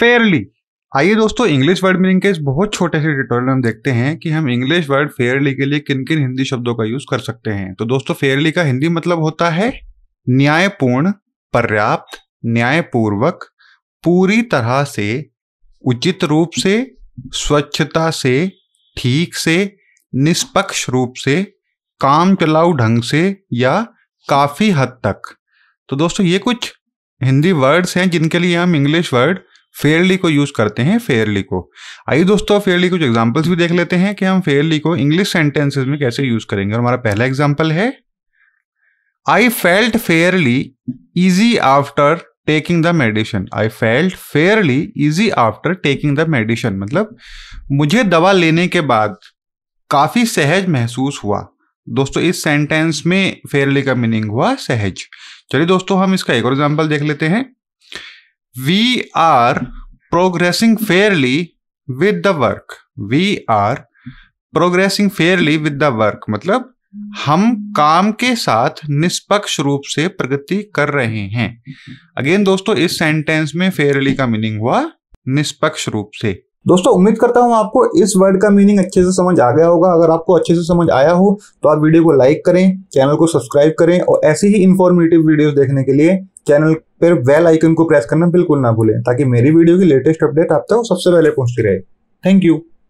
Fairlie आइए दोस्तों English word meaning के इस बहुत छोटे से ट्यूटोरियल हम देखते हैं कि हम इंग्लिश वर्ड फेयरली के लिए किन किन हिंदी शब्दों का यूज कर सकते हैं तो दोस्तों फेयरली का हिंदी मतलब होता है न्यायपूर्ण पर्याप्त न्यायपूर्वक पूरी तरह से उचित रूप से स्वच्छता से ठीक से निष्पक्ष रूप से काम चलाऊ ढंग से या काफ़ी हद तक तो दोस्तों ये कुछ हिंदी वर्ड्स हैं जिनके लिए हम इंग्लिश वर्ड फेयरली को यूज करते हैं फेयरली को आइए दोस्तों फेयरली कुछ एग्जाम्पल्स भी देख लेते हैं कि हम फेयरली को इंग्लिश सेंटेंसेज में कैसे यूज करेंगे और हमारा पहला एग्जाम्पल है I felt fairly easy after taking the medicine I felt fairly easy after taking the medicine मतलब मुझे दवा लेने के बाद काफ़ी सहज महसूस हुआ दोस्तों इस सेंटेंस में फेयरली का मीनिंग हुआ सहज चलिए दोस्तों हम इसका एक और एग्जाम्पल देख लेते हैं we are progressing fairly with the work we are progressing fairly with the work मतलब हम काम के साथ निष्पक्ष रूप से प्रगति कर रहे हैं अगेन दोस्तों इस सेंटेंस में फेयरली का मीनिंग हुआ निष्पक्ष रूप से दोस्तों उम्मीद करता हूं आपको इस वर्ड का मीनिंग अच्छे से समझ आ गया होगा अगर आपको अच्छे से समझ आया हो तो आप वीडियो को लाइक करें चैनल को सब्सक्राइब करें और ऐसी ही इंफॉर्मेटिव वीडियोस देखने के लिए चैनल पर वेल आइकन को प्रेस करना बिल्कुल ना भूलें ताकि मेरी वीडियो की लेटेस्ट अपडेट आप तक सबसे पहले पहुंचती रहे थैंक यू